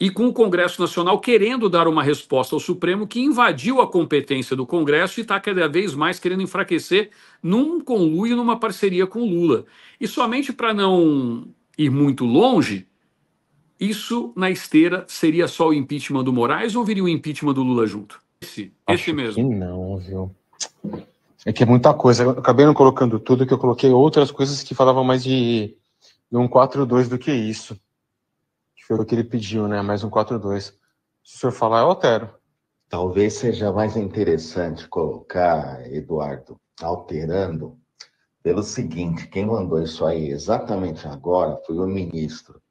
e com o Congresso Nacional querendo dar uma resposta ao Supremo que invadiu a competência do Congresso e está cada vez mais querendo enfraquecer num conluio, numa parceria com Lula. E somente para não ir muito longe, isso na esteira seria só o impeachment do Moraes ou viria o impeachment do Lula junto? Esse, Acho esse mesmo. Que não, viu? É que é muita coisa. Eu acabei não colocando tudo, que eu coloquei outras coisas que falavam mais de, de um 4-2 do que isso foi o que ele pediu, né? Mais um 4-2. Se o senhor falar, eu altero. Talvez seja mais interessante colocar, Eduardo, alterando, pelo seguinte: quem mandou isso aí exatamente agora foi o ministro.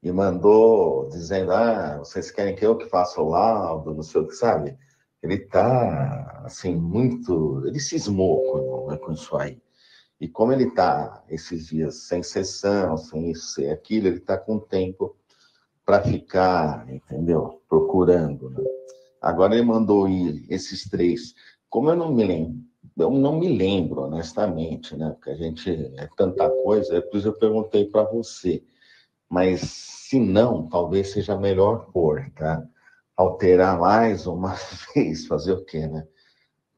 E mandou dizendo: ah, vocês querem que eu que faça o laudo, não sei o que, sabe? Ele está, assim, muito. Ele cismou com, né, com isso aí. E como ele está esses dias sem sessão, sem isso, sem aquilo, ele está com tempo para ficar, entendeu? Procurando. Né? Agora ele mandou ir esses três. Como eu não me lembro, eu não me lembro, honestamente, né? Porque a gente é tanta coisa, é por isso eu perguntei para você. Mas se não, talvez seja melhor pôr, tá? Alterar mais uma vez, fazer o quê, né?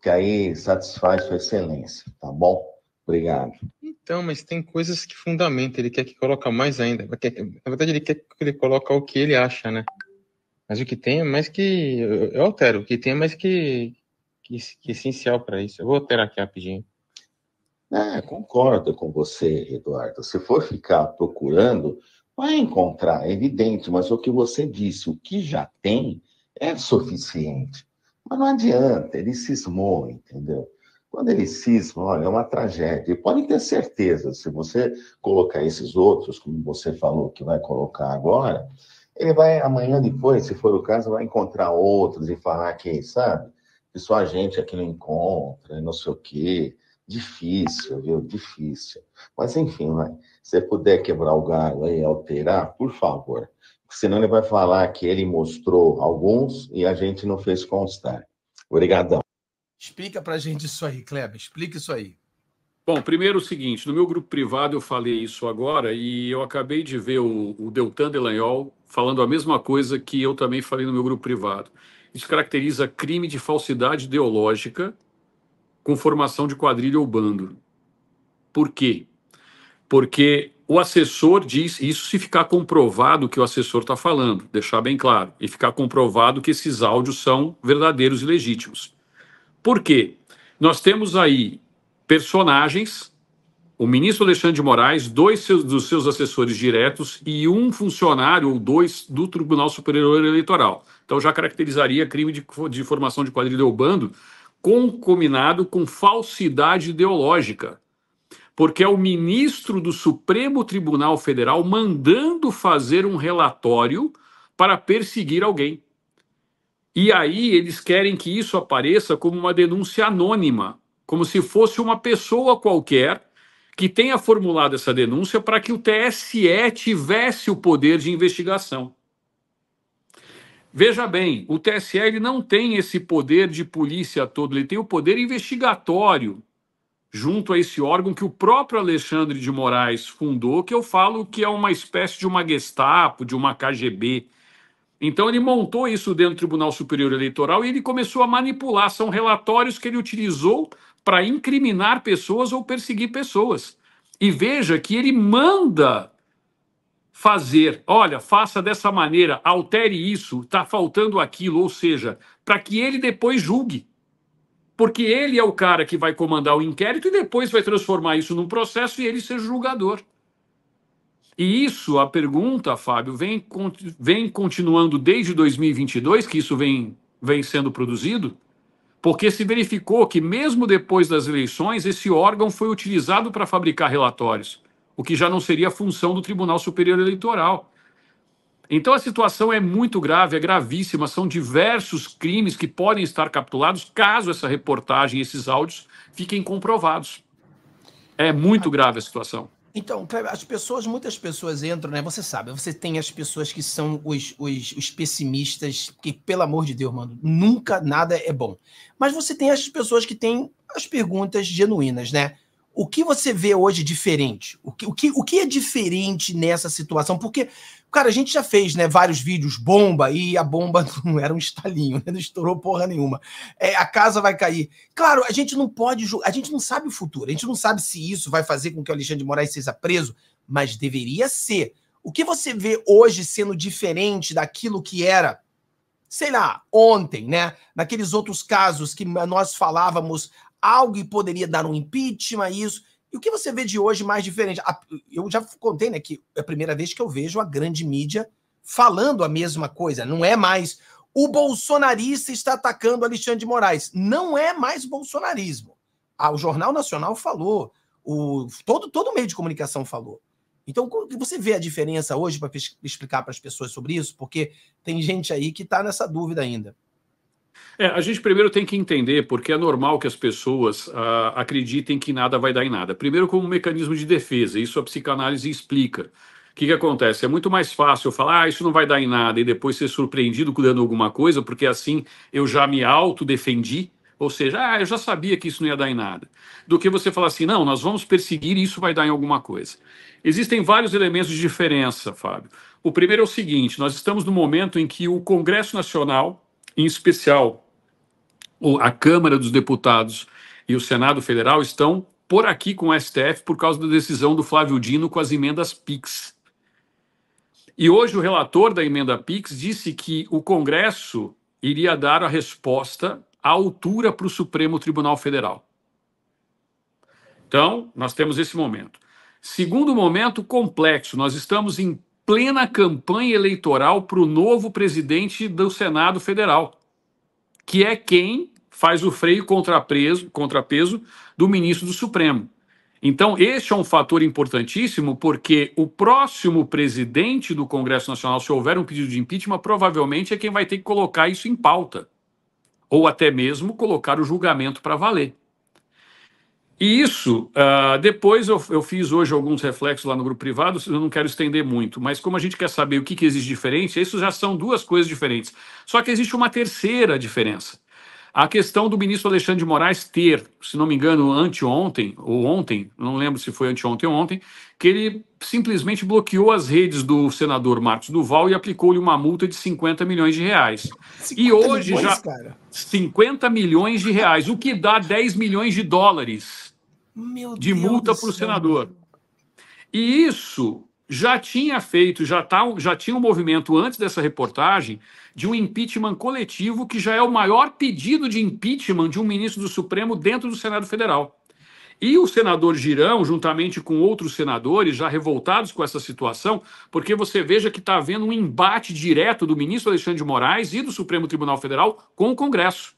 Que aí satisfaz sua excelência, tá bom? Obrigado. Então, mas tem coisas que fundamenta, ele quer que coloca mais ainda. Na verdade, ele quer que ele coloque o que ele acha, né? Mas o que tem é mais que. Eu altero, o que tem é mais que, que, que essencial para isso. Eu vou alterar aqui rapidinho. É, concordo com você, Eduardo. Se for ficar procurando, vai encontrar, é evidente, mas o que você disse, o que já tem é suficiente. Mas não adianta, ele cismou, entendeu? Quando ele cisma, olha, é uma tragédia. E pode ter certeza, se você colocar esses outros, como você falou que vai colocar agora, ele vai, amanhã depois, se for o caso, vai encontrar outros e falar que, sabe, que só a gente aqui é não encontra, não sei o quê. Difícil, viu? Difícil. Mas, enfim, vai. se você puder quebrar o galho e alterar, por favor. Senão ele vai falar que ele mostrou alguns e a gente não fez constar. Obrigadão. Explica para a gente isso aí, Kleber. Explica isso aí. Bom, primeiro o seguinte, no meu grupo privado eu falei isso agora e eu acabei de ver o, o Deltan Delanhol falando a mesma coisa que eu também falei no meu grupo privado. Isso caracteriza crime de falsidade ideológica com formação de quadrilha ou bando. Por quê? Porque o assessor diz, isso se ficar comprovado que o assessor está falando, deixar bem claro, e ficar comprovado que esses áudios são verdadeiros e legítimos. Por quê? Nós temos aí personagens, o ministro Alexandre de Moraes, dois seus, dos seus assessores diretos e um funcionário ou dois do Tribunal Superior Eleitoral. Então já caracterizaria crime de, de formação de quadrilha ou bando concominado com falsidade ideológica. Porque é o ministro do Supremo Tribunal Federal mandando fazer um relatório para perseguir alguém. E aí eles querem que isso apareça como uma denúncia anônima, como se fosse uma pessoa qualquer que tenha formulado essa denúncia para que o TSE tivesse o poder de investigação. Veja bem, o TSE ele não tem esse poder de polícia todo, ele tem o poder investigatório junto a esse órgão que o próprio Alexandre de Moraes fundou, que eu falo que é uma espécie de uma Gestapo, de uma KGB. Então ele montou isso dentro do Tribunal Superior Eleitoral e ele começou a manipular. São relatórios que ele utilizou para incriminar pessoas ou perseguir pessoas. E veja que ele manda fazer, olha, faça dessa maneira, altere isso, está faltando aquilo, ou seja, para que ele depois julgue. Porque ele é o cara que vai comandar o inquérito e depois vai transformar isso num processo e ele ser julgador. E isso, a pergunta, Fábio, vem, vem continuando desde 2022, que isso vem, vem sendo produzido, porque se verificou que, mesmo depois das eleições, esse órgão foi utilizado para fabricar relatórios, o que já não seria função do Tribunal Superior Eleitoral. Então a situação é muito grave, é gravíssima. São diversos crimes que podem estar capitulados caso essa reportagem, esses áudios fiquem comprovados. É muito grave a situação. Então, as pessoas, muitas pessoas entram, né? Você sabe, você tem as pessoas que são os, os, os, pessimistas, que, pelo amor de Deus, mano, nunca nada é bom. Mas você tem as pessoas que têm as perguntas genuínas, né? o que você vê hoje diferente? O que, o, que, o que é diferente nessa situação? Porque, cara, a gente já fez né, vários vídeos, bomba, e a bomba não era um estalinho, né, não estourou porra nenhuma. É, a casa vai cair. Claro, a gente não pode a gente não sabe o futuro, a gente não sabe se isso vai fazer com que o Alexandre de Moraes seja preso, mas deveria ser. O que você vê hoje sendo diferente daquilo que era sei lá, ontem, né? Naqueles outros casos que nós falávamos algo e poderia dar um impeachment, isso. E o que você vê de hoje mais diferente? Eu já contei, né, que é a primeira vez que eu vejo a grande mídia falando a mesma coisa. Não é mais o bolsonarista está atacando Alexandre de Moraes. Não é mais bolsonarismo. Ah, o Jornal Nacional falou, o, todo, todo meio de comunicação falou. Então, você vê a diferença hoje para explicar para as pessoas sobre isso? Porque tem gente aí que está nessa dúvida ainda. É, a gente primeiro tem que entender, porque é normal que as pessoas ah, acreditem que nada vai dar em nada. Primeiro, como um mecanismo de defesa, isso a psicanálise explica. O que, que acontece? É muito mais fácil falar, ah, isso não vai dar em nada, e depois ser surpreendido cuidando alguma coisa, porque assim eu já me autodefendi, ou seja, ah, eu já sabia que isso não ia dar em nada, do que você falar assim, não, nós vamos perseguir e isso vai dar em alguma coisa. Existem vários elementos de diferença, Fábio. O primeiro é o seguinte: nós estamos no momento em que o Congresso Nacional em especial, a Câmara dos Deputados e o Senado Federal estão por aqui com o STF por causa da decisão do Flávio Dino com as emendas PIX. E hoje o relator da emenda PIX disse que o Congresso iria dar a resposta à altura para o Supremo Tribunal Federal. Então, nós temos esse momento. Segundo momento complexo, nós estamos em plena campanha eleitoral para o novo presidente do Senado Federal, que é quem faz o freio contrapeso, contrapeso do ministro do Supremo. Então, este é um fator importantíssimo, porque o próximo presidente do Congresso Nacional, se houver um pedido de impeachment, provavelmente é quem vai ter que colocar isso em pauta, ou até mesmo colocar o julgamento para valer. E isso, uh, depois eu, eu, fiz hoje alguns reflexos lá no grupo privado, eu não quero estender muito, mas como a gente quer saber o que, que existe diferente, isso já são duas coisas diferentes. Só que existe uma terceira diferença. A questão do ministro Alexandre de Moraes ter, se não me engano, anteontem, ou ontem, não lembro se foi anteontem ou ontem, que ele simplesmente bloqueou as redes do senador Marcos Duval e aplicou-lhe uma multa de 50 milhões de reais. E hoje milhões, já. Cara. 50 milhões de reais, o que dá 10 milhões de dólares. Meu de Deus multa para o senador. E isso já tinha feito, já, tá, já tinha um movimento antes dessa reportagem de um impeachment coletivo, que já é o maior pedido de impeachment de um ministro do Supremo dentro do Senado Federal. E o senador Girão, juntamente com outros senadores já revoltados com essa situação, porque você veja que está havendo um embate direto do ministro Alexandre de Moraes e do Supremo Tribunal Federal com o Congresso.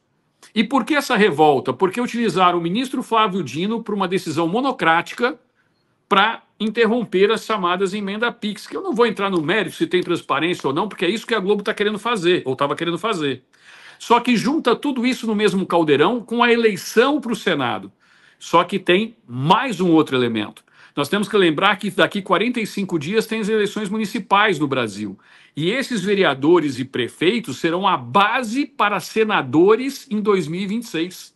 E por que essa revolta? Porque utilizaram o ministro Flávio Dino para uma decisão monocrática para interromper as chamadas emenda PIX, que eu não vou entrar no mérito se tem transparência ou não, porque é isso que a Globo está querendo fazer, ou estava querendo fazer. Só que junta tudo isso no mesmo caldeirão com a eleição para o Senado. Só que tem mais um outro elemento. Nós temos que lembrar que daqui 45 dias tem as eleições municipais no Brasil. E esses vereadores e prefeitos serão a base para senadores em 2026.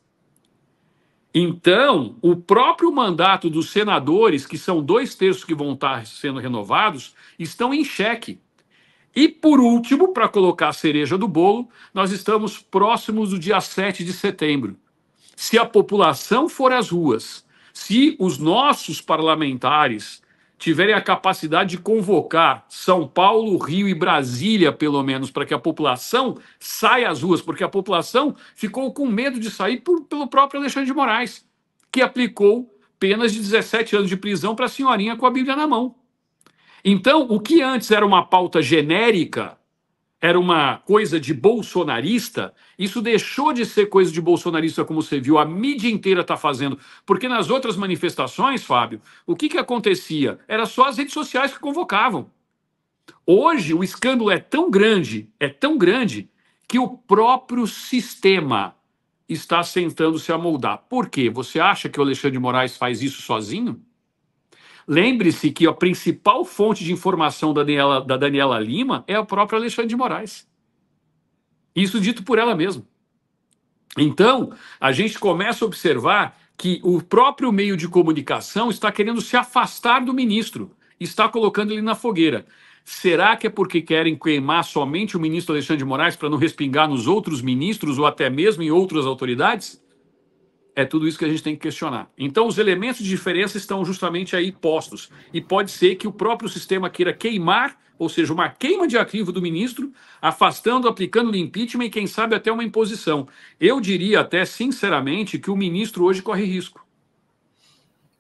Então, o próprio mandato dos senadores, que são dois terços que vão estar sendo renovados, estão em xeque. E por último, para colocar a cereja do bolo, nós estamos próximos do dia 7 de setembro. Se a população for às ruas se os nossos parlamentares tiverem a capacidade de convocar São Paulo, Rio e Brasília, pelo menos, para que a população saia às ruas, porque a população ficou com medo de sair por, pelo próprio Alexandre de Moraes, que aplicou penas de 17 anos de prisão para a senhorinha com a Bíblia na mão. Então, o que antes era uma pauta genérica era uma coisa de bolsonarista, isso deixou de ser coisa de bolsonarista, como você viu, a mídia inteira está fazendo. Porque nas outras manifestações, Fábio, o que, que acontecia? Era só as redes sociais que convocavam. Hoje, o escândalo é tão grande, é tão grande, que o próprio sistema está sentando se a moldar. Por quê? Você acha que o Alexandre de Moraes faz isso sozinho? Lembre-se que a principal fonte de informação da Daniela, da Daniela Lima é a própria Alexandre de Moraes. Isso dito por ela mesma. Então, a gente começa a observar que o próprio meio de comunicação está querendo se afastar do ministro, está colocando ele na fogueira. Será que é porque querem queimar somente o ministro Alexandre de Moraes para não respingar nos outros ministros ou até mesmo em outras autoridades? É tudo isso que a gente tem que questionar. Então, os elementos de diferença estão justamente aí postos. E pode ser que o próprio sistema queira queimar, ou seja, uma queima de arquivo do ministro, afastando, aplicando o impeachment e, quem sabe, até uma imposição. Eu diria até, sinceramente, que o ministro hoje corre risco.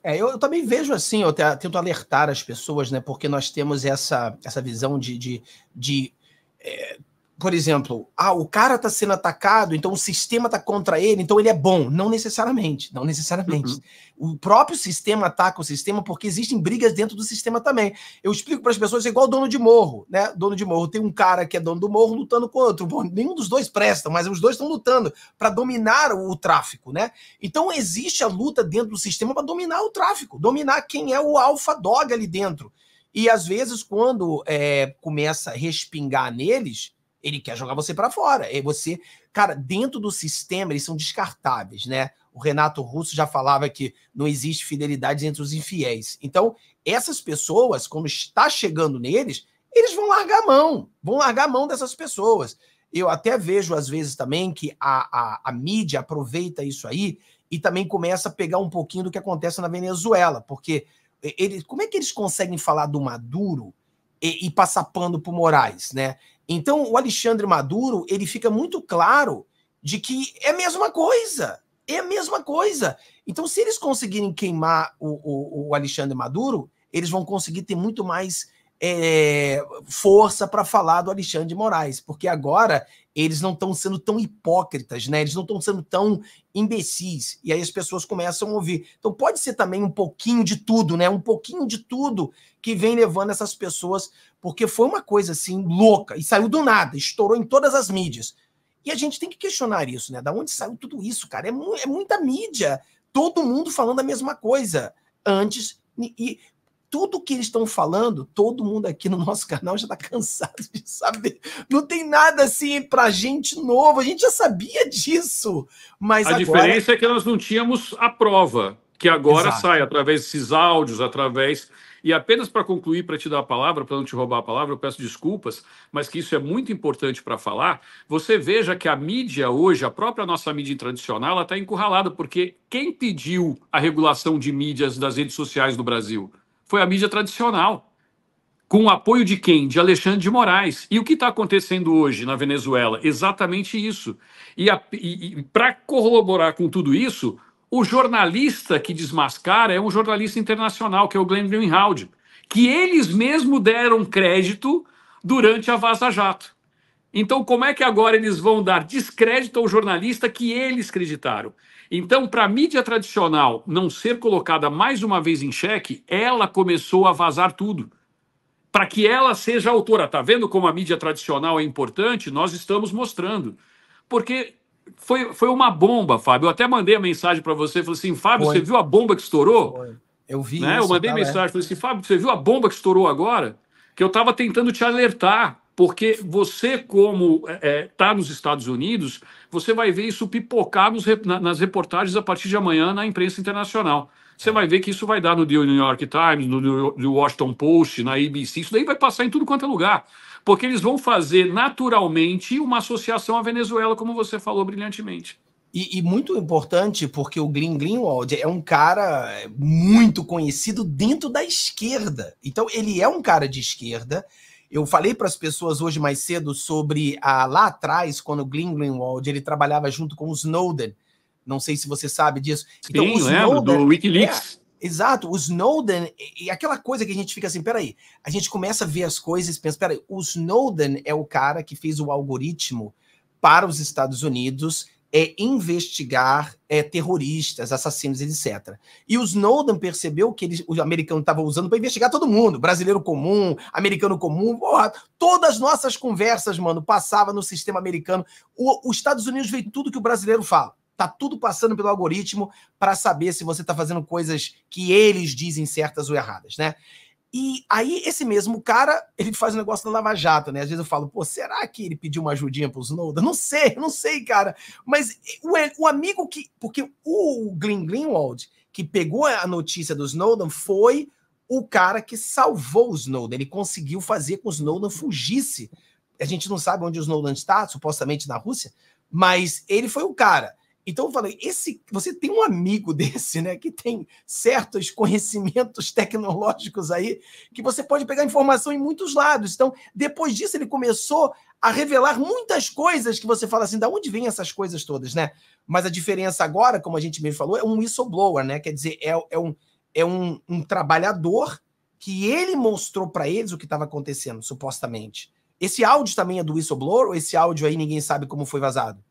É, eu, eu também vejo assim, eu tento alertar as pessoas, né? Porque nós temos essa, essa visão de, de, de é por exemplo, ah, o cara está sendo atacado, então o sistema está contra ele, então ele é bom. Não necessariamente, não necessariamente. Uhum. O próprio sistema ataca o sistema porque existem brigas dentro do sistema também. Eu explico para as pessoas, é igual dono de morro, né? Dono de morro, tem um cara que é dono do morro lutando com outro. Bom, nenhum dos dois presta, mas os dois estão lutando para dominar o, o, tráfico, né? Então existe a luta dentro do sistema para dominar o tráfico, dominar quem é o alfa dog ali dentro. E às vezes, quando é, começa a respingar neles, ele quer jogar você para fora. E é você, cara, dentro do sistema eles são descartáveis, né? O Renato Russo já falava que não existe fidelidade entre os infiéis. Então, essas pessoas, como está chegando neles, eles vão largar a mão, vão largar a mão dessas pessoas. Eu até vejo, às vezes, também que a, a, a mídia aproveita isso aí e também começa a pegar um pouquinho do que acontece na Venezuela, porque ele, como é que eles conseguem falar do Maduro e, e passar pano para Moraes, né? Então, o Alexandre Maduro, ele fica muito claro de que é a mesma coisa. É a mesma coisa. Então, se eles conseguirem queimar o, o, o Alexandre Maduro, eles vão conseguir ter muito mais é, força para falar do Alexandre de Moraes, porque agora eles não estão sendo tão hipócritas, né? Eles não estão sendo tão imbecis. E aí as pessoas começam a ouvir. Então pode ser também um pouquinho de tudo, né? Um pouquinho de tudo que vem levando essas pessoas, porque foi uma coisa assim louca e saiu do nada, estourou em todas as mídias. E a gente tem que questionar isso, né? Da onde saiu tudo isso, cara? É, mu é muita mídia, todo mundo falando a mesma coisa. Antes e tudo que eles estão falando, todo mundo aqui no nosso canal já está cansado de saber. Não tem nada assim para gente novo, a gente já sabia disso. Mas a agora... diferença é que nós não tínhamos a prova, que agora Exato. sai através desses áudios, através. E apenas para concluir, para te dar a palavra, para não te roubar a palavra, eu peço desculpas, mas que isso é muito importante para falar. Você veja que a mídia hoje, a própria nossa mídia tradicional, ela está encurralada, porque quem pediu a regulação de mídias das redes sociais no Brasil? foi a mídia tradicional. Com o apoio de quem? De Alexandre de Moraes. E o que está acontecendo hoje na Venezuela? Exatamente isso. E, e, e para corroborar com tudo isso, o jornalista que desmascara é um jornalista internacional, que é o Glenn Greenwald que eles mesmos deram crédito durante a Vaza Jato. Então, como é que agora eles vão dar descrédito ao jornalista que eles acreditaram? Então, para a mídia tradicional não ser colocada mais uma vez em xeque, ela começou a vazar tudo. Para que ela seja autora. Está vendo como a mídia tradicional é importante? Nós estamos mostrando. Porque foi, foi uma bomba, Fábio. Eu até mandei a mensagem para você. Falei assim, Fábio, foi. você viu a bomba que estourou? Foi. Eu vi. Né? Isso, eu mandei galera. Tá, é. mensagem. Falei assim, Fábio, você viu a bomba que estourou agora? Que eu estava tentando te alertar porque você, como está é, é tá nos Estados Unidos, você vai ver isso pipocar nos, nas reportagens a partir de amanhã na imprensa internacional. Você é. vai ver que isso vai dar no The New York Times, no The Washington Post, na ABC, isso daí vai passar em tudo quanto é lugar. Porque eles vão fazer naturalmente uma associação à Venezuela, como você falou brilhantemente. E, e, muito importante, porque o Green Greenwald é um cara é, muito conhecido dentro da esquerda. Então, ele é um cara de esquerda, eu falei para as pessoas hoje mais cedo sobre a, ah, lá atrás, quando o Glenn Greenwald ele trabalhava junto com o Snowden. Não sei se você sabe disso. Então, Sim, o Snowden, lembro, do Wikileaks. É, exato, o Snowden, e, e aquela coisa que a gente fica assim, peraí, a gente começa a ver as coisas e pensa, peraí, o Snowden é o cara que fez o algoritmo para os Estados Unidos é, investigar é, terroristas, assassinos, etc. E o Snowden percebeu que ele, o americano estava usando para investigar todo mundo, brasileiro comum, americano comum, porra, todas as nossas conversas, mano, passava no sistema americano. O, os Estados Unidos vê tudo que o brasileiro fala. Tá tudo passando pelo algoritmo para saber se você está fazendo coisas que eles dizem certas ou erradas, né? E aí, esse mesmo cara, ele faz o um negócio da Lava Jato, né? Às vezes eu falo, pô, será que ele pediu uma ajudinha pro Snowden? Não sei, não sei, cara. Mas o, o amigo que. Porque o Glenn Greenwald, que pegou a notícia do Snowden, foi o cara que salvou o Snowden. Ele conseguiu fazer com que o Snowden fugisse. A gente não sabe onde o Snowden está, supostamente na Rússia, mas ele foi o cara. Então eu falei, esse, você tem um amigo desse, né, que tem certos conhecimentos tecnológicos aí, que você pode pegar informação em muitos lados. Então, depois disso ele começou a revelar muitas coisas que você fala assim, da onde vêm essas coisas todas, né? Mas a diferença agora, como a gente mesmo falou, é um whistleblower, né? Quer dizer, é, é um, é um, um trabalhador que ele mostrou para eles o que estava acontecendo, supostamente. Esse áudio também é do whistleblower ou esse áudio aí ninguém sabe como foi vazado?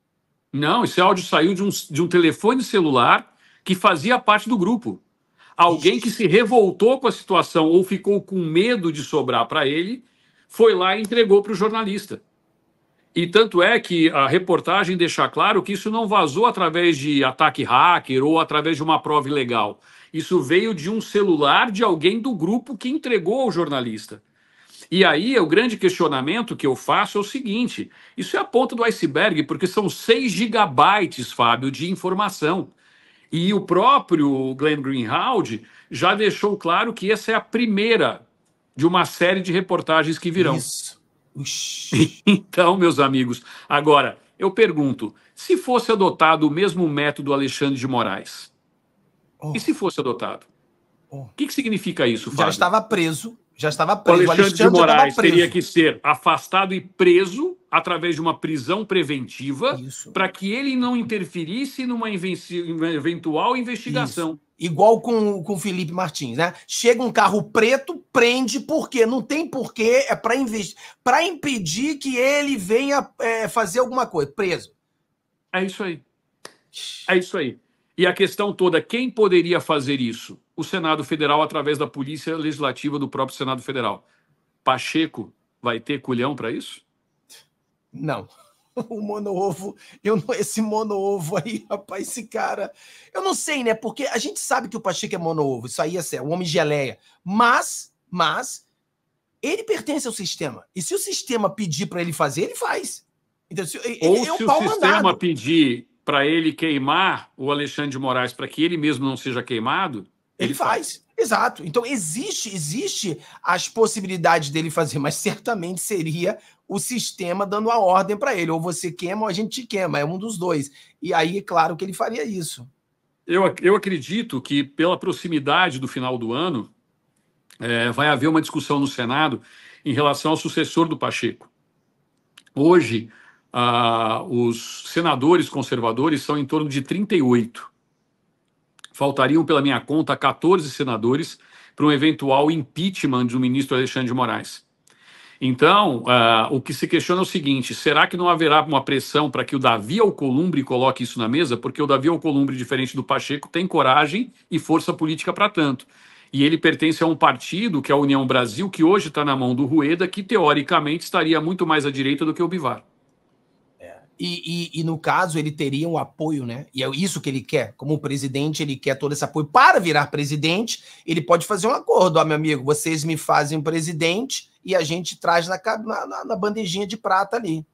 Não, esse áudio saiu de um, de um telefone celular que fazia parte do grupo. Alguém que se revoltou com a situação ou ficou com medo de sobrar para ele, foi lá e entregou para o jornalista. E tanto é que a reportagem deixa claro que isso não vazou através de ataque hacker ou através de uma prova ilegal. Isso veio de um celular de alguém do grupo que entregou ao jornalista. E aí, o grande questionamento que eu faço é o seguinte: isso é a ponta do iceberg, porque são 6 gigabytes, Fábio, de informação. E o próprio Glenn Greenhalgh já deixou claro que essa é a primeira de uma série de reportagens que virão. Isso. Então, meus amigos, agora eu pergunto: se fosse adotado o mesmo método Alexandre de Moraes, oh. e se oh. fosse adotado? O oh. que, que significa isso, Fábio? Já estava preso já estava preso. O Alexandre, Alexandre de Moraes teria que ser afastado e preso através de uma prisão preventiva para que ele não interferisse numa eventual investigação. Isso. Igual com o Felipe Martins, né? Chega um carro preto, prende, porque não tem porquê, é para para impedir que ele venha é, fazer alguma coisa, preso. É isso aí. É isso aí. E a questão toda, quem poderia fazer isso? O Senado Federal, através da Polícia Legislativa do próprio Senado Federal. Pacheco vai ter culhão para isso? Não. O mono eu não, esse ovo aí, rapaz, esse cara. Eu não sei, né? Porque a gente sabe que o Pacheco é mono-ovo, isso aí é sério, um homem geleia. Mas, mas, ele pertence ao sistema. E se o sistema pedir para ele fazer, ele faz. Então, se, Ou ele, é se é o, o sistema mandado. pedir para ele queimar o Alexandre de Moraes para que ele mesmo não seja queimado? Ele, ele faz. faz. Exato. Então existe, existe as possibilidades dele fazer, mas certamente seria o sistema dando a ordem para ele, ou você queima ou a gente te queima, é um dos dois. E aí, é claro que ele faria isso. Eu, eu acredito que pela proximidade do final do ano é, vai haver uma discussão no Senado em relação ao sucessor do Pacheco. Hoje, ah, os senadores conservadores são em torno de 38. Faltariam, pela minha conta, 14 senadores para um eventual impeachment do ministro Alexandre de Moraes. Então, ah, o que se questiona é o seguinte: será que não haverá uma pressão para que o Davi Alcolumbre coloque isso na mesa? Porque o Davi Alcolumbre, diferente do Pacheco, tem coragem e força política para tanto e ele pertence a um partido, que é a União Brasil, que hoje está na mão do Rueda, que teoricamente estaria muito mais à direita do que o Bivar. E, e, e, no caso, ele teria um apoio, né? E é isso que ele quer. Como presidente, ele quer todo esse apoio. Para virar presidente, ele pode fazer um acordo. Ó, meu amigo, vocês me fazem presidente e a gente traz na, na, na bandejinha de prata ali.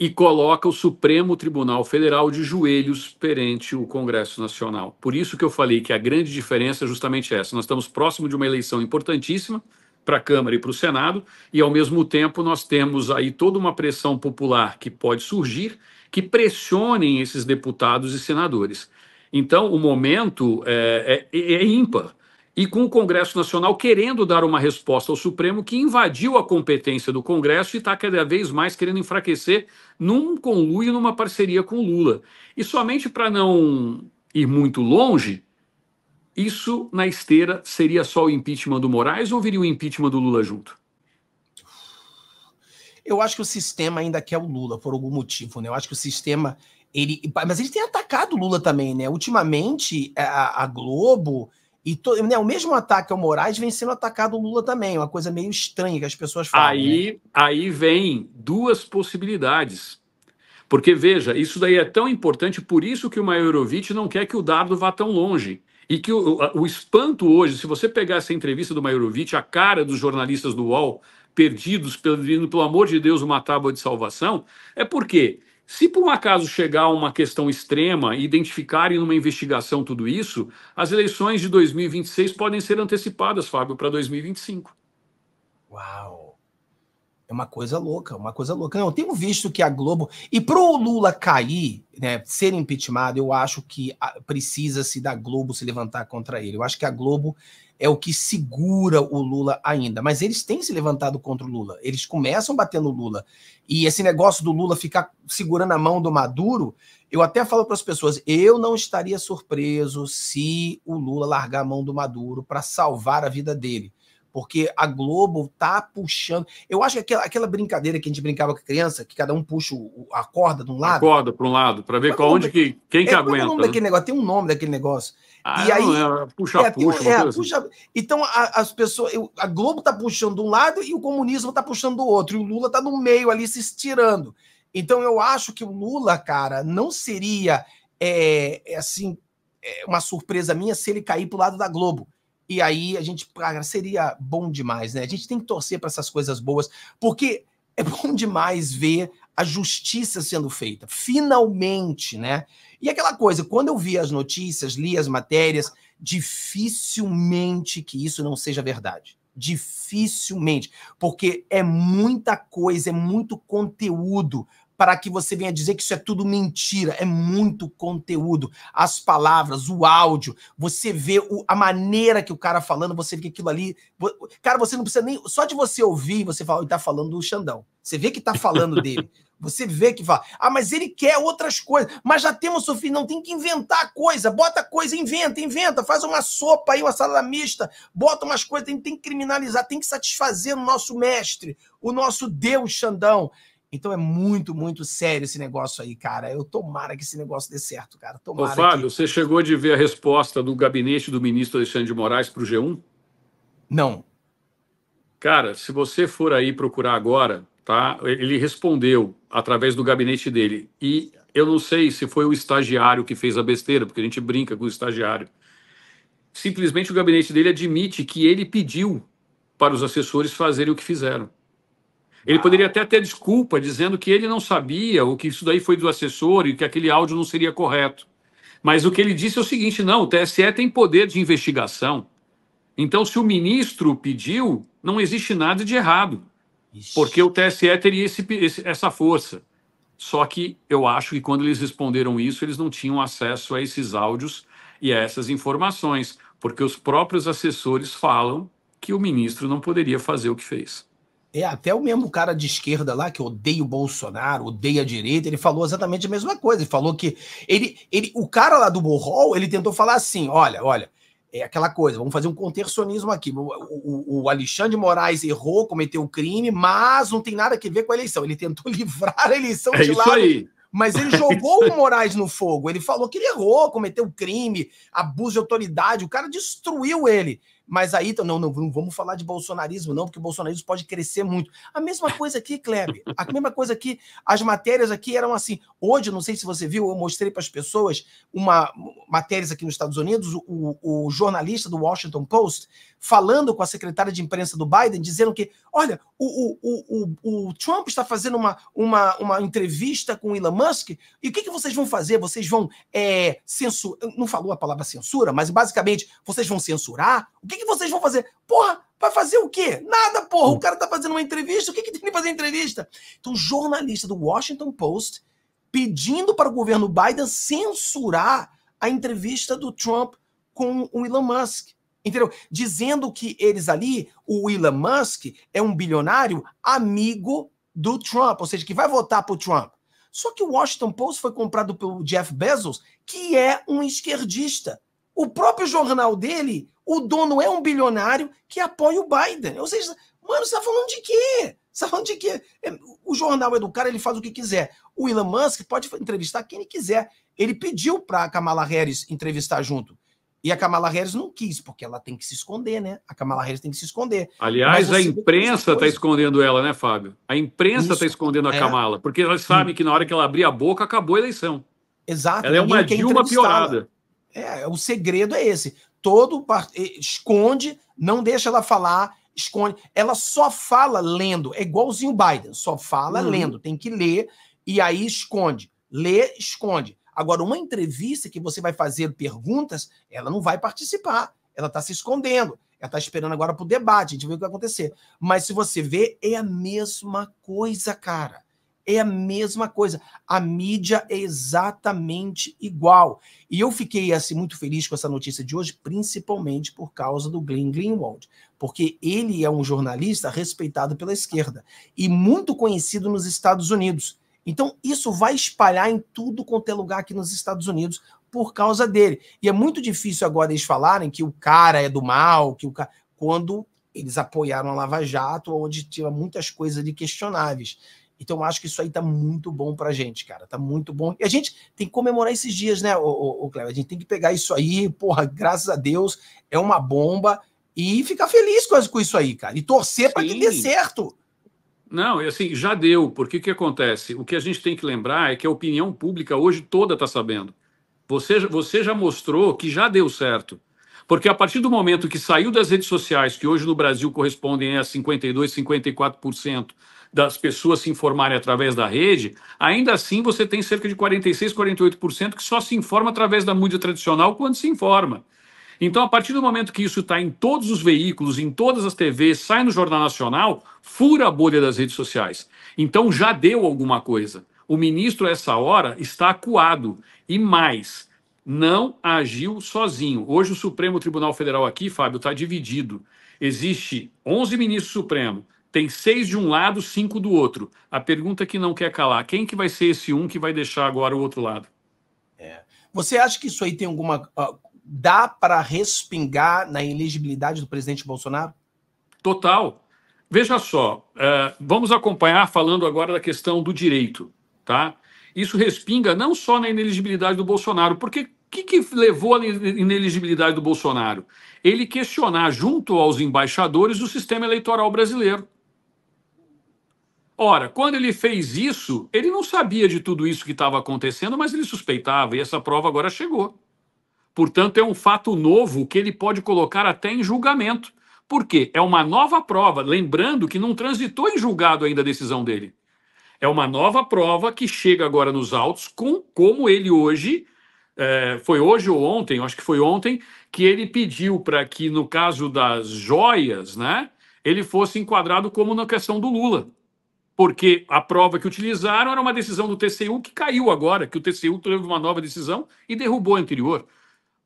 E coloca o Supremo Tribunal Federal de joelhos perante o Congresso Nacional. Por isso que eu falei que a grande diferença é justamente essa. Nós estamos próximo de uma eleição importantíssima para a Câmara e para o Senado, e ao mesmo tempo nós temos aí toda uma pressão popular que pode surgir, que pressionem esses deputados e senadores. Então, o momento é, é, é ímpar. E com o Congresso Nacional querendo dar uma resposta ao Supremo, que invadiu a competência do Congresso e está cada vez mais querendo enfraquecer num conluio, numa parceria com Lula. E somente para não ir muito longe, isso, na esteira, seria só o impeachment do Moraes ou viria o impeachment do Lula junto? Eu acho que o sistema ainda quer o Lula, por algum motivo, né? Eu acho que o sistema. Ele, mas ele tem atacado o Lula também, né? Ultimamente, é, a, a Globo. E to, né, o mesmo ataque ao Moraes vem sendo atacado o Lula também, uma coisa meio estranha que as pessoas falam. Aí, né? aí vem duas possibilidades. Porque, veja, isso daí é tão importante, por isso que o Maiorovic não quer que o dardo vá tão longe. E que o, o espanto hoje, se você pegar essa entrevista do Maiorovic, a cara dos jornalistas do UOL, perdidos, pedindo, pelo amor de Deus, uma tábua de salvação, é porque se por um acaso chegar uma questão extrema e identificarem numa investigação tudo isso, as eleições de 2026 podem ser antecipadas, Fábio, para 2025. Uau! É uma coisa louca, uma coisa louca. Não, eu tenho visto que a Globo. E para o Lula cair, né, ser impeachment, eu acho que ah, precisa-se da Globo se levantar contra ele. Eu acho que a Globo é o que segura o Lula ainda. Mas eles têm se levantado contra o Lula. Eles começam batendo o Lula. E esse negócio do Lula ficar segurando a mão do Maduro, eu até falo para as pessoas: eu não estaria surpreso se o Lula largar a mão do Maduro para salvar a vida dele porque a Globo tá puxando. Eu acho que aquela, aquela brincadeira que a gente brincava com a criança, que cada um puxa a corda de um lado. A corda para um lado, para ver qual, onde que, quem é, que aguenta. É o nome daquele né? negócio, tem um nome daquele negócio. Ah, e aí, não, é, puxa, é, puxa, é, assim. puxa. Então, a, as pessoas. Eu, a Globo tá puxando de um lado e o comunismo tá puxando do outro. E o Lula tá no meio ali se estirando. Então, eu acho que o Lula, cara, não seria é, é assim é, uma surpresa minha se ele cair pro lado da Globo. E aí a gente cara, seria bom demais, né? A gente tem que torcer para essas coisas boas, porque é bom demais ver a justiça sendo feita, finalmente, né? E aquela coisa, quando eu vi as notícias, li as matérias, dificilmente que isso não seja verdade. Dificilmente, porque é muita coisa, é muito conteúdo para que você venha dizer que isso é tudo mentira. É muito conteúdo. As palavras, o áudio, você vê o, a maneira que o cara falando, você vê que aquilo ali. Cara, você não precisa nem. Só de você ouvir, você fala, ele tá falando do Xandão. Você vê que tá falando dele. Você vê que fala, ah, mas ele quer outras coisas. Mas já temos, Sofia, não tem que inventar coisa. Bota coisa, inventa, inventa. Faz uma sopa aí, uma salada mista. Bota umas coisas. Tem, tem que criminalizar, tem que satisfazer o nosso mestre, o nosso Deus Xandão. Então é muito, muito sério esse negócio aí, cara. Eu tomara que esse negócio dê certo, cara. Tomara Ô, Fábio, que... você chegou de ver a resposta do gabinete do ministro Alexandre de Moraes para o G1? Não. Cara, se você for aí procurar agora, tá? Ele respondeu através do gabinete dele. E eu não sei se foi o estagiário que fez a besteira, porque a gente brinca com o estagiário. Simplesmente o gabinete dele admite que ele pediu para os assessores fazerem o que fizeram. Ele poderia até ter desculpa dizendo que ele não sabia, ou que isso daí foi do assessor e que aquele áudio não seria correto. Mas o que ele disse é o seguinte: não, o TSE tem poder de investigação. Então, se o ministro pediu, não existe nada de errado, porque o TSE teria esse, esse, essa força. Só que eu acho que quando eles responderam isso, eles não tinham acesso a esses áudios e a essas informações, porque os próprios assessores falam que o ministro não poderia fazer o que fez. É, até o mesmo cara de esquerda lá, que odeia o Bolsonaro, odeia a direita, ele falou exatamente a mesma coisa. Ele falou que. ele, ele O cara lá do Borrol, ele tentou falar assim: olha, olha, é aquela coisa, vamos fazer um contercionismo aqui. O, o, o Alexandre Moraes errou, cometeu o crime, mas não tem nada a ver com a eleição. Ele tentou livrar a eleição é de lá, Mas ele é jogou o Moraes no fogo. Ele falou que ele errou, cometeu crime, abuso de autoridade. O cara destruiu ele. Mas aí, então, não, não, não vamos falar de bolsonarismo, não, porque o bolsonarismo pode crescer muito. A mesma coisa aqui, Kleber. A mesma coisa aqui. As matérias aqui eram assim. Hoje, não sei se você viu, eu mostrei para as pessoas uma matérias aqui nos Estados Unidos, o, o jornalista do Washington Post falando com a secretária de imprensa do Biden, dizendo que, olha, o, o, o, o Trump está fazendo uma, uma, uma entrevista com o Elon Musk, e o que, que vocês vão fazer? Vocês vão é, censurar. Não falou a palavra censura, mas basicamente vocês vão censurar? O que que, que vocês vão fazer? Porra, vai fazer o quê? Nada, porra. O hum. cara tá fazendo uma entrevista. O que, que tem que fazer entrevista? Então, jornalista do Washington Post pedindo para o governo Biden censurar a entrevista do Trump com o Elon Musk. Entendeu? Dizendo que eles ali, o Elon Musk é um bilionário amigo do Trump, ou seja, que vai votar pro Trump. Só que o Washington Post foi comprado pelo Jeff Bezos, que é um esquerdista. O próprio jornal dele o dono é um bilionário que apoia o Biden. Ou seja, mano, você tá falando de quê? Você tá falando de quê? É, o jornal é do cara, ele faz o que quiser. O Elon Musk pode entrevistar quem ele quiser. Ele pediu pra Kamala Harris entrevistar junto. E a Kamala Harris não quis, porque ela tem que se esconder, né? A Kamala Harris tem que se esconder. Aliás, a imprensa está escondendo ela, né, Fábio? A imprensa está escondendo a é. Kamala, porque elas sabem que na hora que ela abrir a boca, acabou a eleição. Exato. Ela é uma Dilma piorada. É, o segredo é esse todo esconde, não deixa ela falar, esconde. Ela só fala lendo, é igualzinho o Biden, só fala uhum. lendo, tem que ler e aí esconde. Lê, esconde. Agora, uma entrevista que você vai fazer perguntas, ela não vai participar, ela está se escondendo. Ela está esperando agora para o debate, a gente vê o que vai acontecer. Mas se você vê, é a mesma coisa, cara é a mesma coisa. A mídia é exatamente igual. E eu fiquei assim muito feliz com essa notícia de hoje, principalmente por causa do Glenn Greenwald, porque ele é um jornalista respeitado pela esquerda e muito conhecido nos Estados Unidos. Então, isso vai espalhar em tudo quanto é lugar aqui nos Estados Unidos por causa dele. E é muito difícil agora eles falarem que o cara é do mal, que o cara. Quando eles apoiaram a Lava Jato, onde tinha muitas coisas de questionáveis. Então, acho que isso aí tá muito bom pra gente, cara. Tá muito bom. E a gente tem que comemorar esses dias, né, o Cleber? A gente tem que pegar isso aí, porra, graças a Deus, é uma bomba e ficar feliz com, com isso aí, cara. E torcer para que dê certo. Não, e assim, já deu, porque o que acontece? O que a gente tem que lembrar é que a opinião pública hoje toda está sabendo. Você, você já mostrou que já deu certo. Porque a partir do momento que saiu das redes sociais, que hoje no Brasil correspondem a 52%, 54%, das pessoas se informarem através da rede, ainda assim você tem cerca de 46, 48% que só se informa através da mídia tradicional quando se informa. Então, a partir do momento que isso está em todos os veículos, em todas as TVs, sai no Jornal Nacional, fura a bolha das redes sociais. Então, já deu alguma coisa. O ministro, a essa hora, está acuado. E mais, não agiu sozinho. Hoje, o Supremo Tribunal Federal aqui, Fábio, está dividido. Existe 11 ministros supremos, Supremo, tem seis de um lado, cinco do outro. A pergunta que não quer calar: quem que vai ser esse um que vai deixar agora o outro lado? É. Você acha que isso aí tem alguma. Uh, dá para respingar na elegibilidade do presidente Bolsonaro? Total. Veja só, uh, vamos acompanhar falando agora da questão do direito, tá? Isso respinga não só na ineligibilidade do Bolsonaro, porque o que, que, levou à ineligibilidade do Bolsonaro? Ele questionar, junto aos embaixadores, o sistema eleitoral brasileiro. Ora, quando ele fez isso, ele não sabia de tudo isso que estava acontecendo, mas ele suspeitava, e essa prova agora chegou. Portanto, é um fato novo que ele pode colocar até em julgamento. Por quê? É uma nova prova, lembrando que não transitou em julgado ainda a decisão dele. É uma nova prova que chega agora nos autos com como ele hoje, é, foi hoje ou ontem, acho que foi ontem, que ele pediu para que, no caso das joias, né, ele fosse enquadrado como na questão do Lula porque a prova que utilizaram era uma decisão do TCU que caiu agora, que o TCU teve uma nova decisão e derrubou a anterior.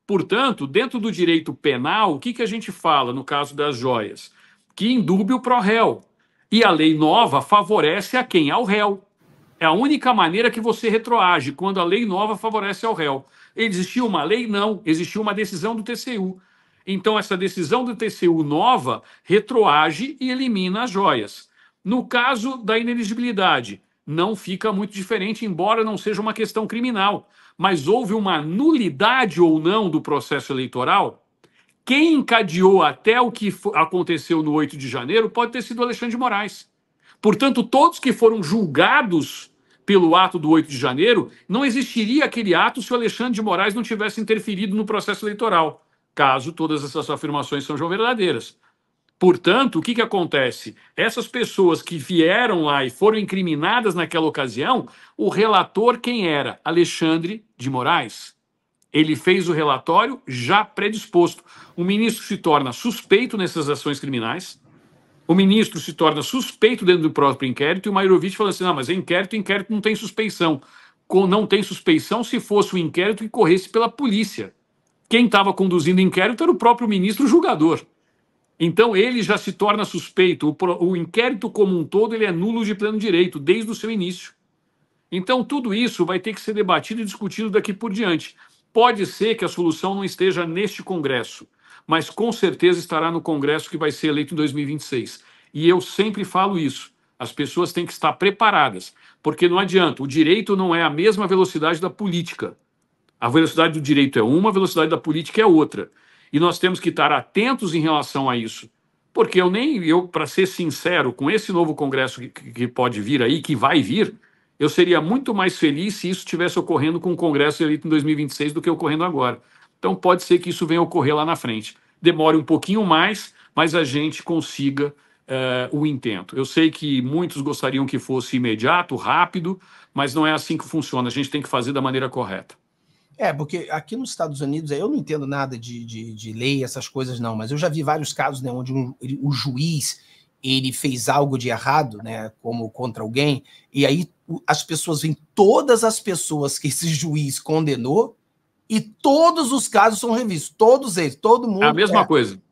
Portanto, dentro do direito penal, o que, que a gente fala no caso das joias? Que indúbio pro réu. E a lei nova favorece a quem? Ao réu. É a única maneira que você retroage, quando a lei nova favorece ao réu. Existiu uma lei? Não. Existiu uma decisão do TCU. Então, essa decisão do TCU nova retroage e elimina as joias. No caso da ineligibilidade, não fica muito diferente, embora não seja uma questão criminal. Mas houve uma nulidade ou não do processo eleitoral? Quem encadeou até o que aconteceu no 8 de janeiro pode ter sido Alexandre de Moraes. Portanto, todos que foram julgados pelo ato do 8 de janeiro, não existiria aquele ato se o Alexandre de Moraes não tivesse interferido no processo eleitoral, caso todas essas afirmações sejam verdadeiras. Portanto, o que, que acontece? Essas pessoas que vieram lá e foram incriminadas naquela ocasião, o relator quem era? Alexandre de Moraes. Ele fez o relatório já predisposto. O ministro se torna suspeito nessas ações criminais, o ministro se torna suspeito dentro do próprio inquérito e o Mairovich fala assim: não, mas é inquérito, inquérito não tem suspeição. Não tem suspeição se fosse um inquérito que corresse pela polícia. Quem estava conduzindo o inquérito era o próprio ministro julgador. Então ele já se torna suspeito. O, o inquérito como um todo ele é nulo de pleno direito desde o seu início. Então tudo isso vai ter que ser debatido e discutido daqui por diante. Pode ser que a solução não esteja neste Congresso, mas com certeza estará no Congresso que vai ser eleito em 2026. E eu sempre falo isso. As pessoas têm que estar preparadas, porque não adianta. O direito não é a mesma velocidade da política. A velocidade do direito é uma, a velocidade da política é outra. E nós temos que estar atentos em relação a isso. Porque eu nem, eu, para ser sincero, com esse novo Congresso que, que pode vir aí, que vai vir, eu seria muito mais feliz se isso estivesse ocorrendo com o Congresso eleito em 2026 do que ocorrendo agora. Então pode ser que isso venha ocorrer lá na frente. Demore um pouquinho mais, mas a gente consiga uh, o intento. Eu sei que muitos gostariam que fosse imediato, rápido, mas não é assim que funciona. A gente tem que fazer da maneira correta. É, porque aqui nos Estados Unidos, é, eu não entendo nada de, de, de lei, essas coisas não, mas eu já vi vários casos né, onde um, o juiz ele fez algo de errado, né, como contra alguém, e aí as pessoas vêm, todas as pessoas que esse juiz condenou, e todos os casos são revistos, todos eles, todo mundo. É a mesma é, coisa.